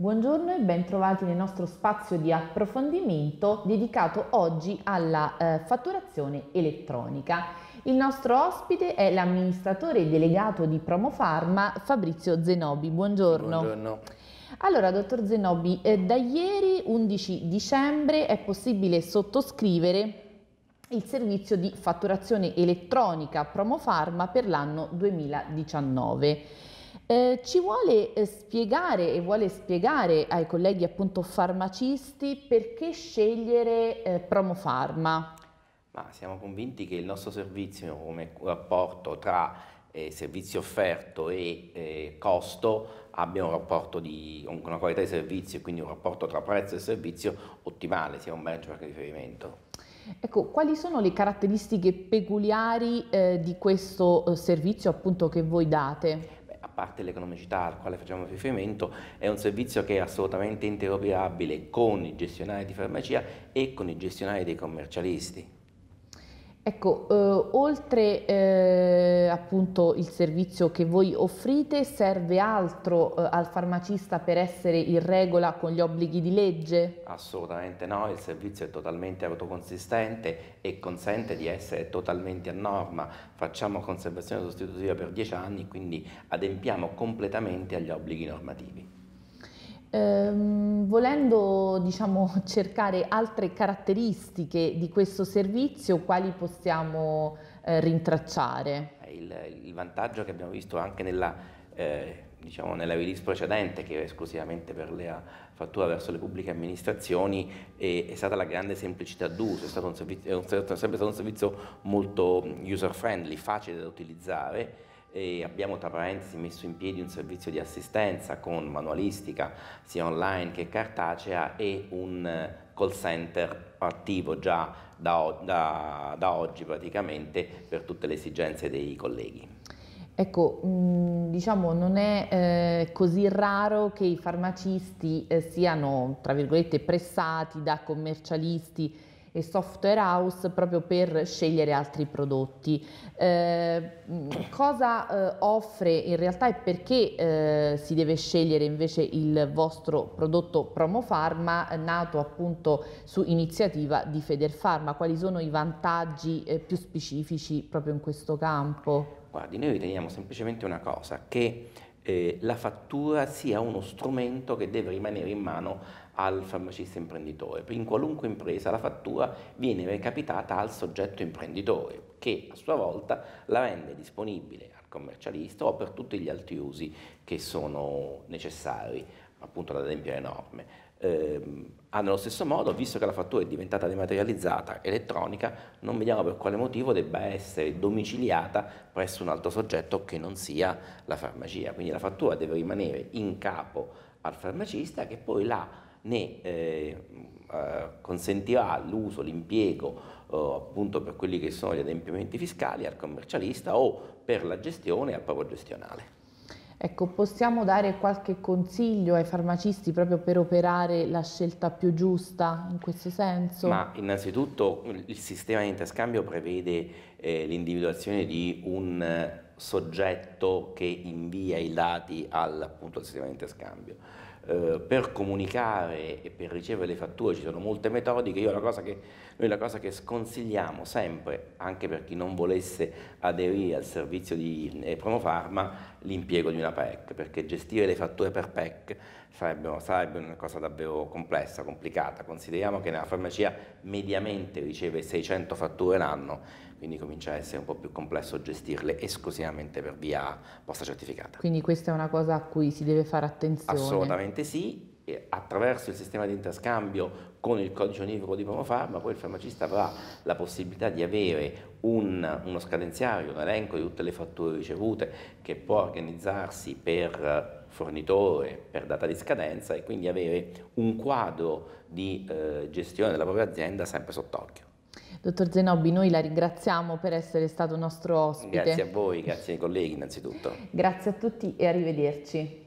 Buongiorno e bentrovati nel nostro spazio di approfondimento dedicato oggi alla eh, fatturazione elettronica. Il nostro ospite è l'amministratore delegato di Promofarma Fabrizio Zenobi. Buongiorno. Buongiorno. Allora, dottor Zenobi, eh, da ieri 11 dicembre è possibile sottoscrivere il servizio di fatturazione elettronica Promofarma per l'anno 2019. Eh, ci vuole eh, spiegare e vuole spiegare ai colleghi appunto farmacisti perché scegliere eh, Promofarma? Ma siamo convinti che il nostro servizio come rapporto tra eh, servizio offerto e eh, costo abbia un rapporto di una qualità di servizio e quindi un rapporto tra prezzo e servizio ottimale, sia un benchmark di riferimento. Ecco, quali sono le caratteristiche peculiari eh, di questo eh, servizio appunto che voi date? parte l'economicità al quale facciamo riferimento, è un servizio che è assolutamente interoperabile con i gestionari di farmacia e con i gestionari dei commercialisti. Ecco, eh, oltre eh, appunto il servizio che voi offrite, serve altro eh, al farmacista per essere in regola con gli obblighi di legge? Assolutamente no, il servizio è totalmente autoconsistente e consente di essere totalmente a norma. Facciamo conservazione sostitutiva per 10 anni, quindi adempiamo completamente agli obblighi normativi. Ehm, volendo diciamo, cercare altre caratteristiche di questo servizio, quali possiamo eh, rintracciare? Eh, il, il, vantaggio che abbiamo visto anche nella, eh, diciamo nella release precedente, che era esclusivamente per la fattura verso le pubbliche amministrazioni, è, è stata la grande semplicità d'uso, è, stato servizio, è, un, è sempre stato un servizio molto mm, user friendly, facile da utilizzare e abbiamo tra parentesi messo in piedi un servizio di assistenza con manualistica sia online che cartacea e un eh, call center attivo già da, da, da oggi praticamente per tutte le esigenze dei colleghi. Ecco, diciamo non è eh, così raro che i farmacisti eh, siano, tra virgolette, pressati da commercialisti e software house proprio per scegliere altri prodotti. Eh, cosa eh, offre in realtà e perché eh, si deve scegliere invece il vostro prodotto Promofarma nato appunto su iniziativa di Federfarma? Quali sono i vantaggi eh, più specifici proprio in questo campo? Guardi, noi riteniamo semplicemente una cosa, che eh, la fattura sia uno strumento che deve rimanere in mano al farmacista imprenditore. In qualunque impresa la fattura viene recapitata al soggetto imprenditore che a sua volta la rende disponibile al commercialista o per tutti gli altri usi che sono necessari appunto ad adempiere norme. Eh, allo ah, stesso modo, visto che la fattura è diventata dematerializzata elettronica, non vediamo per quale motivo debba essere domiciliata presso un altro soggetto che non sia la farmacia. Quindi la fattura deve rimanere in capo al farmacista che poi la ne eh, eh, consentirà l'uso, l'impiego eh, appunto per quelli che sono gli adempimenti fiscali al commercialista o per la gestione al proprio gestionale. Ecco, possiamo dare qualche consiglio ai farmacisti proprio per operare la scelta più giusta in questo senso? Ma innanzitutto il sistema di interscambio prevede eh, l'individuazione di un soggetto che invia i dati al, appunto, al sistema di interscambio. Eh, per comunicare e per ricevere le fatture ci sono molte metodiche, io la cosa che, noi la cosa che sconsigliamo sempre, anche per chi non volesse aderire al servizio di eh, Promofarma, l'impiego di una PEC, perché gestire le fatture per PEC sarebbe, sarebbe una cosa davvero complessa, complicata. Consideriamo che nella farmacia mediamente riceve 600 fatture l'anno, quindi comincia a essere un po' più complesso gestirle esclusivamente per via posta certificata. Quindi questa è una cosa a cui si deve fare attenzione? Assolutamente sì, attraverso il sistema di interscambio con il codice univoco di Promofarma, poi il farmacista avrà la possibilità di avere un, uno scadenziario, un elenco di tutte le fatture ricevute che può organizzarsi per fornitore, per data di scadenza e quindi avere un quadro di eh, gestione della propria azienda sempre sott'occhio. Dottor Zenobi, noi la ringraziamo per essere stato nostro ospite. Grazie a voi, grazie ai colleghi innanzitutto. Grazie a tutti e arrivederci.